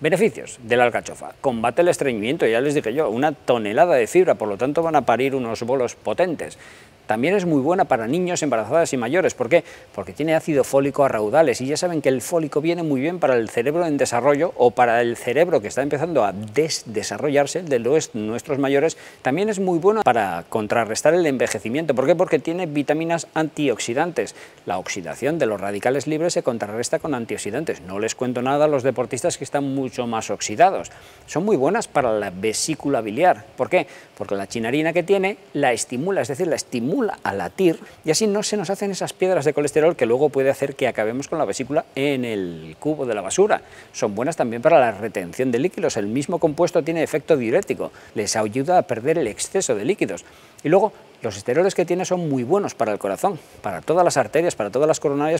Beneficios de la alcachofa. Combate el estreñimiento, ya les dije yo, una tonelada de fibra, por lo tanto van a parir unos bolos potentes. También es muy buena para niños, embarazadas y mayores. ¿Por qué? Porque tiene ácido fólico a raudales y ya saben que el fólico viene muy bien para el cerebro en desarrollo o para el cerebro que está empezando a desdesarrollarse de nuestros mayores. También es muy buena para contrarrestar el envejecimiento. ¿Por qué? Porque tiene vitaminas antioxidantes. La oxidación de los radicales libres se contrarresta con antioxidantes. No les cuento nada a los deportistas que están mucho más oxidados. Son muy buenas para la vesícula biliar. ¿Por qué? Porque la chinarina que tiene la estimula, es decir, la estimula a latir y así no se nos hacen esas piedras de colesterol que luego puede hacer que acabemos con la vesícula en el cubo de la basura. Son buenas también para la retención de líquidos, el mismo compuesto tiene efecto diurético, les ayuda a perder el exceso de líquidos. Y luego los esteroles que tiene son muy buenos para el corazón, para todas las arterias, para todas las coronarias,